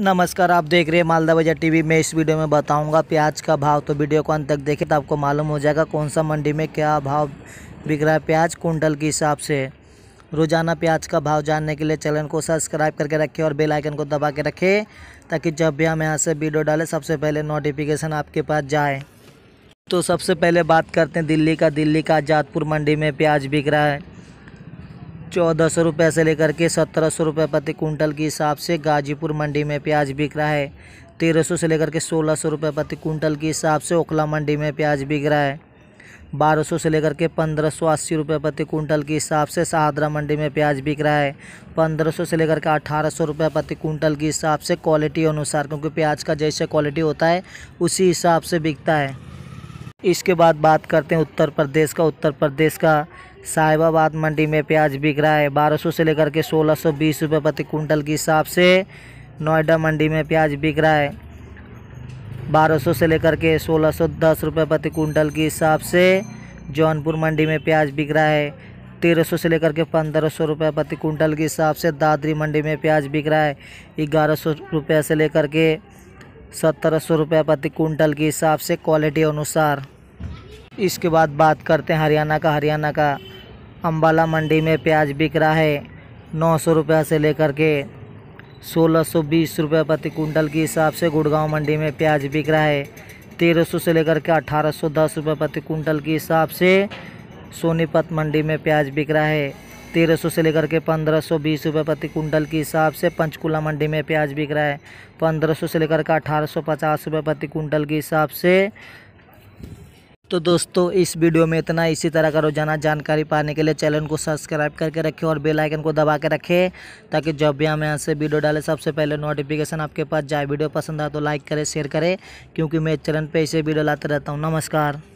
नमस्कार आप देख रहे हैं मालदा बाजार टीवी मैं इस वीडियो में बताऊंगा प्याज का भाव तो वीडियो को अंत तक देखें तो आपको मालूम हो जाएगा कौन सा मंडी में क्या भाव बिक रहा है प्याज कुंटल के हिसाब से रोज़ाना प्याज का भाव जानने के लिए चैनल को सब्सक्राइब करके रखें और बेल आइकन को दबा के रखें ताकि जब भी हम यहाँ से वीडियो डालें सबसे पहले नोटिफिकेशन आपके पास जाए तो सबसे पहले बात करते हैं दिल्ली का दिल्ली का आजादपुर मंडी में प्याज बिक रहा है चौदह सौ रुपये से लेकर के सत्रह सौ रुपये प्रति कुंटल के हिसाब से गाजीपुर मंडी में प्याज बिक रहा है तेरह सौ से लेकर के सोलह सौ रुपये प्रति कुंटल के हिसाब से ओखला मंडी में प्याज बिक रहा है बारह सौ से लेकर के पंद्रह सौ अस्सी रुपये प्रति कुंटल के हिसाब से शाहदरा मंडी में प्याज बिक रहा है पंद्रह सौ से लेकर के अठारह सौ रुपये प्रति कुंटल के हिसाब से क्वालिटी अनुसार क्योंकि प्याज का जैसे क्वालिटी होता है उसी हिसाब से बिकता है इसके बाद बात करते हैं उत्तर प्रदेश का उत्तर प्रदेश का साहिबाबाद मंडी में प्याज बिक रहा है बारह सौ से लेकर के सोलह सौ बीस रुपये प्रति कुंटल के हिसाब से नोएडा मंडी में प्याज बिक रहा है बारह सौ से लेकर के सोलह सौ दस रुपये प्रति कुंटल के हिसाब से जौनपुर मंडी में प्याज बिक रहा है तेरह सौ से लेकर के पंद्रह सौ रुपये प्रति कुंटल के हिसाब से दादरी मंडी में प्याज बिक रहा है ग्यारह सौ रुपये से लेकर के सत्रह सौ रुपये प्रति कुंटल के हिसाब से क्वालिटी अनुसार इसके बाद बात करते हैं हरियाणा का हरियाणा का अम्बाला मंडी में प्याज बिक रहा है नौ सौ रुपये से लेकर के सोलह सौ बीस रुपये प्रति कुंटल के हिसाब से गुड़गांव मंडी में प्याज बिक रहा है तेरह सौ से लेकर के अठारह सौ दस रुपये प्रति कुंटल के हिसाब से सोनीपत मंडी में प्याज बिक रहा है तेरह सौ से लेकर के पंद्रह सौ बीस रुपये प्रति कुंटल के हिसाब से पंचकूला मंडी में प्याज बिक रहा है पंद्रह सौ से लेकर के अठारह सौ पचास रुपये प्रति कुंटल के हिसाब से तो दोस्तों इस वीडियो में इतना इसी तरह का रोजाना जानकारी पाने के लिए चैनल को सब्सक्राइब करके रखें और बेल आइकन को दबा के रखें ताकि जब भी हम यहाँ से वीडियो डालें सबसे पहले नोटिफिकेशन आपके पास जाए वीडियो पसंद आए तो लाइक करें शेयर करें क्योंकि मैं चैनल पर इसे वीडियो लाते रहता हूँ नमस्कार